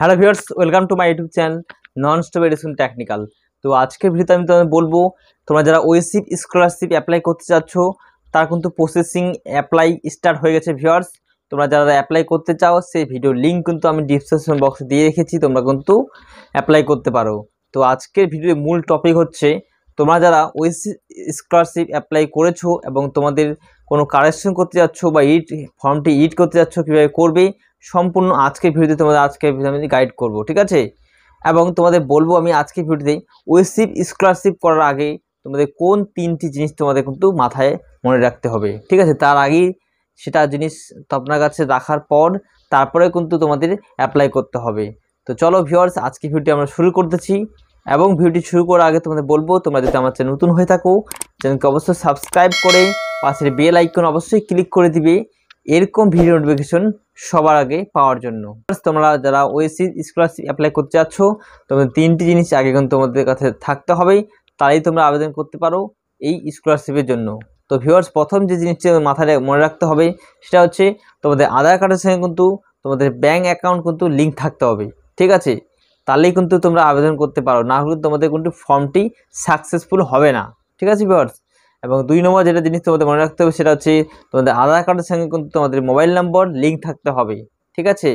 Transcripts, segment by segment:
hello viewers welcome to my YouTube channel non stop Edison technical তো আজকের ভিডিওতে আমি তোমাদের বলবো তোমরা যারা ওয়েসিক স্কলারশিপ অ্যাপ্লাই করতে চাচ্ছ তার কিন্তু প্রসেসিং অ্যাপ্লাই স্টার্ট হয়ে গেছে ভিউয়ার্স তোমরা যারা অ্যাপ্লাই করতে চাও সেই ভিডিও লিঙ্ক কিন্তু আমি ডিসক্রিপশন বক্সে দিয়ে রেখেছি তোমরা কিন্তু অ্যাপ্লাই করতে পারো তো আজকের ভিডিওর মূল টপিক হচ্ছে তোমরা যারা ওয়েসি স্কলারশিপ অ্যাপ্লাই করেছো এবং তোমাদের কোনো কারেকশন করতে যাচ্ছ বা ইট ফর্মটি ইট করতে যাচ্ছ কীভাবে করবে সম্পূর্ণ আজকে ভিডিওতে তোমাদের আজকে আমি গাইড করব ঠিক আছে এবং তোমাদের বলবো আমি আজকে ভিডিওতে ওয়েসিপ স্কলারশিপ করার আগে তোমাদের কোন তিনটি জিনিস তোমাদের কিন্তু মাথায় মনে রাখতে হবে ঠিক আছে তার আগেই সেটা জিনিস আপনার কাছে রাখার পর তারপরে কিন্তু তোমাদের অ্যাপ্লাই করতে হবে তো চলো ভিওর্স আজকে ভিডিওটি আমরা শুরু করতেছি এবং ভিডিওটি শুরু করার আগে তোমাদের বলবো তোমরা যদি আমার চ্যানেল নতুন হয়ে থাকো চ্যানেলকে অবশ্যই সাবস্ক্রাইব করে পাশের বেল আইকন অবশ্যই ক্লিক করে দিবে এরকম ভিডিও নোটিফিকেশন সবার আগে পাওয়ার জন্য তোমরা যারা ওয়েসি স্কলারশিপ অ্যাপ্লাই করতে চাচ্ছ তোমাদের তিনটি জিনিস আগে কিন্তু তোমাদের কাছে থাকতে হবে তাই তোমরা আবেদন করতে পারো এই স্কলারশিপের জন্য তো ভিউয়ার্স প্রথম যে জিনিসটি মাথায় মনে রাখতে হবে সেটা হচ্ছে তোমাদের আধার কার্ডের সঙ্গে কিন্তু তোমাদের ব্যাঙ্ক অ্যাকাউন্ট কিন্তু লিঙ্ক থাকতে হবে ঠিক আছে তাহলেই কিন্তু তোমরা আবেদন করতে পারো না হলে তোমাদের কিন্তু ফর্মটি সাকসেসফুল হবে না ঠিক আছে ভিউয়ার্স এবং দুই নম্বর যেটা জিনিস তোমাদের মনে রাখতে হবে সেটা হচ্ছে তোমাদের আধার কার্ডের সঙ্গে কিন্তু তোমাদের মোবাইল নম্বর লিঙ্ক থাকতে হবে ঠিক আছে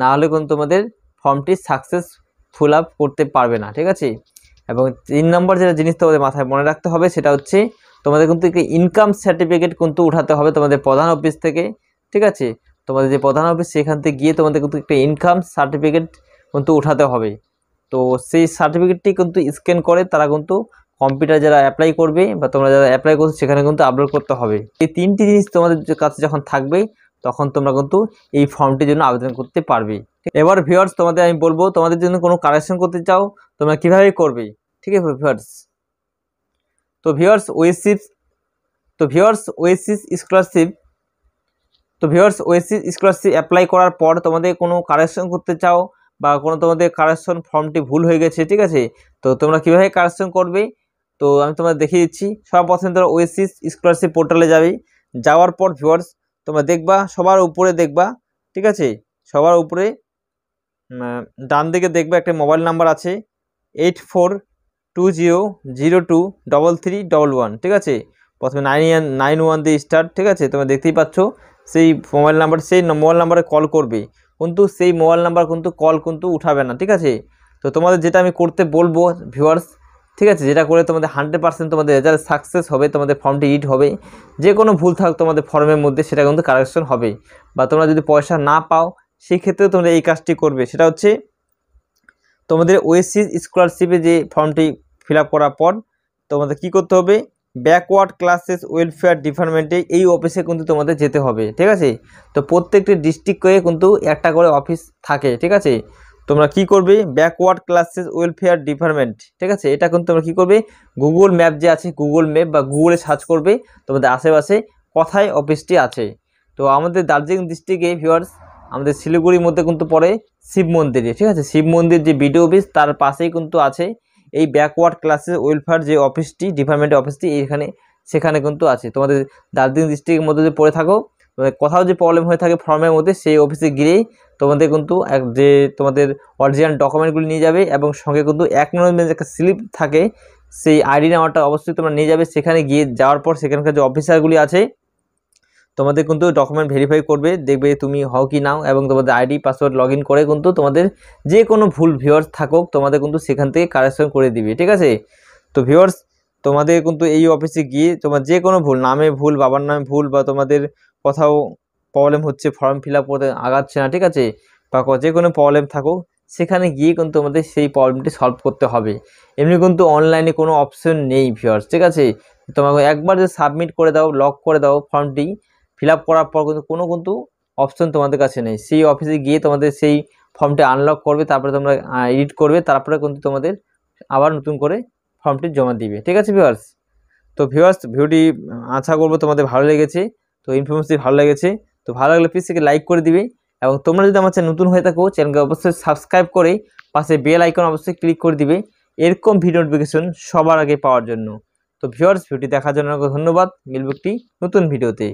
না হলে কিন্তু তোমাদের ফর্মটি সাকসেস ফুল আপ করতে পারবে না ঠিক আছে এবং তিন নম্বর যেটা জিনিস তোমাদের মাথায় মনে রাখতে হবে সেটা হচ্ছে তোমাদের কিন্তু ইনকাম সার্টিফিকেট কিন্তু উঠাতে হবে তোমাদের প্রধান অফিস থেকে ঠিক আছে তোমাদের যে প্রধান অফিস সেখান থেকে গিয়ে তোমাদের কিন্তু একটা ইনকাম সার্টিফিকেট কিন্তু উঠাতে হবে তো সেই সার্টিফিকেটটি কিন্তু স্ক্যান করে তারা কিন্তু কম্পিউটার যারা অ্যাপ্লাই করবে বা তোমরা যারা অ্যাপ্লাই করছো সেখানে কিন্তু আপলোড করতে হবে এই তিনটি জিনিস তোমাদের কাছে যখন থাকবে তখন তোমরা কিন্তু এই ফর্মটির জন্য আবেদন করতে পারবে এবার ভিওয়ার্স তোমাদের আমি বলবো তোমাদের জন্য কোনো কারেকশন করতে চাও তোমরা কীভাবে করবে ঠিক আছে ভিওয়ার্স তো ভিওয়ার্স ওয়েসিপ তো ভিওয়ার্স ওয়েসিস স্কলারশিপ তো ভিওয়ার্স ওয়েসিস স্কলারশিপ অ্যাপ্লাই করার পর তোমাদের কোনো কারেকশন করতে চাও বা কোনো তোমাদের কারেকশন ফর্মটি ভুল হয়ে গেছে ঠিক আছে তো তোমরা কীভাবে কারেকশন করবে তো আমি তোমরা দেখিয়ে দিচ্ছি সবার প্রথমে তোমরা ওয়েসিস স্কলারশিপ পোর্টালে যাবে যাওয়ার পর ভিওয়ার্স তোমরা দেখবা সবার উপরে দেখবা ঠিক আছে সবার উপরে ডান দিকে দেখবে একটা মোবাইল নাম্বার আছে eight four two zero zero two double three double one ঠিক আছে প্রথমে নাইন ইয়ান নাইন ওয়ান দিয়ে স্টার্ট ঠিক আছে তোমরা দেখতেই পাচ্ছ সেই মোবাইল নাম্বার সেই মোবাইল নাম্বারে কল করবে কিন্তু সেই মোবাইল নাম্বার কিন্তু কল কিন্তু উঠাবে না ঠিক আছে তো তোমাদের যেটা আমি করতে বলবো ভিওয়ার্স ঠিক আছে যেটা করে তোমাদের হান্ড্রেড পার্সেন্ট তোমাদের রেজাল্ট সাকসেস হবে তোমাদের ফর্মটি ইট হবে যে কোনো ভুল থাক তোমাদের ফর্মের মধ্যে সেটা কিন্তু কারেকশন হবে বা তোমরা যদি পয়সা না পাও সেই ক্ষেত্রে তোমরা এই কাজটি করবে সেটা হচ্ছে তোমাদের ওয়েসি স্কলারশিপে যে ফর্মটি ফিল করার পর তোমাদের কি করতে হবে ব্যাকওয়ার্ড ক্লাসেস ওয়েলফেয়ার ডিপার্টমেন্টে এই অফিসে কিন্তু তোমাদের যেতে হবে ঠিক আছে তো প্রত্যেকটি ডিস্ট্রিক্টে কিন্তু একটা করে অফিস থাকে ঠিক আছে তোমরা কি করবে ব্যাকওয়ার্ড ক্লাসেস ওয়েলফেয়ার ডিপার্টমেন্ট ঠিক আছে এটা কিন্তু তোমরা কি করবে গুগল ম্যাপ যে আছে গুগল ম্যাপ বা গুগলে সার্চ করবে তোমাদের আশেপাশে কথায় অফিসটি আছে তো আমাদের দার্জিলিং ডিস্ট্রিক্টে ভিউয়ার্স আমাদের শিলিগুড়ির মধ্যে কিন্তু পড়ে শিব মন্দিরে ঠিক আছে শিব মন্দির যে বিডিও অফিস তার পাশেই কিন্তু আছে এই ব্যাকওয়ার্ড ক্লাসেস ওয়েলফেয়ার যে অফিসটি ডিপার্টমেন্টের অফিসটি এখানে সেখানে কিন্তু আছে তোমাদের দার্জিলিং ডিস্ট্রিক্টের মধ্যে যদি পড়ে থাকো কোথাও যে প্রবলেম হয়ে থাকে ফর্মের মধ্যে সেই অফিসে গিয়েই তোমাদের কিন্তু এক যে তোমাদের অরিজিনাল ডকুমেন্টগুলি নিয়ে যাবে এবং সঙ্গে কিন্তু অ্যাকনোলজমেন্ট একটা স্লিপ থাকে সেই আইডি নাম্বারটা অবশ্যই তোমরা নিয়ে যাবে সেখানে গিয়ে যাওয়ার পর সেখানকার যে অফিসারগুলি আছে তোমাদের কিন্তু ডকুমেন্ট ভেরিফাই করবে দেখবে তুমি হও কি নাও এবং তোমাদের আইডি পাসওয়ার্ড লগ করে কিন্তু তোমাদের যে কোনো ভুল ভিওর্স থাকুক তোমাদের কিন্তু সেখান থেকে কারেকশন করে দিবে ঠিক আছে তো ভিওর্স তোমাদের কিন্তু এই অফিসে গিয়ে তোমার যে কোনো ভুল নামে ভুল বাবার নামে ভুল বা তোমাদের কোথাও প্রবলেম হচ্ছে ফর্ম ফিল আপ করতে আগাচ্ছে না ঠিক আছে বা যে কোনো প্রবলেম থাকুক সেখানে গিয়ে কিন্তু আমাদের সেই প্রবলেমটি সলভ করতে হবে এমনি কিন্তু অনলাইনে কোনো অপশন নেই ভিওর্স ঠিক আছে তোমাকে একবার যে সাবমিট করে দাও লক করে দাও ফর্মটি ফিল আপ করার পর কিন্তু কোনো কিন্তু অপশন তোমাদের কাছে নেই সেই অফিসে গিয়ে তোমাদের সেই ফর্মটি আনলক করবে তারপরে তোমরা এডিট করবে তারপরে কিন্তু তোমাদের আবার নতুন করে ফর্মটি জমা দিবে ঠিক আছে ভিওয়ার্স তো ভিওয়ার্স ভিডিওটি আশা করবো তোমাদের ভালো লেগেছে তো ইনফরমেশনটি ভালো লেগেছে তো ভালো লাগলে প্লিজ সেকে লাইক করে দিবে এবং তোমরা যদি আমার চ্যানেল নতুন হয়ে থাকো চ্যানেলকে অবশ্যই সাবস্ক্রাইব করে পাশে বেল আইকন অবশ্যই ক্লিক করে দিবে এরকম ভিডিও নোটিফিকেশন সবার আগে পাওয়ার জন্য তো ভিউয়ার্স ভিডিওটি দেখার জন্য ধন্যবাদ মিলবুকটি একটি নতুন ভিডিওতে